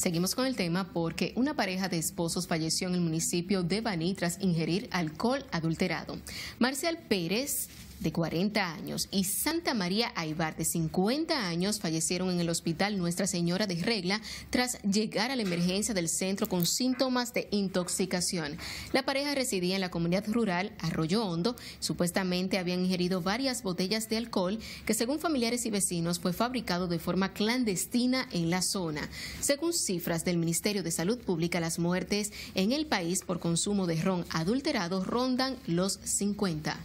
Seguimos con el tema porque una pareja de esposos falleció en el municipio de Baní tras ingerir alcohol adulterado. Marcial Pérez de 40 años, y Santa María Aibar, de 50 años, fallecieron en el hospital Nuestra Señora de Regla tras llegar a la emergencia del centro con síntomas de intoxicación. La pareja residía en la comunidad rural Arroyo Hondo. Supuestamente habían ingerido varias botellas de alcohol que, según familiares y vecinos, fue fabricado de forma clandestina en la zona. Según cifras del Ministerio de Salud Pública, las muertes en el país por consumo de ron adulterado rondan los 50.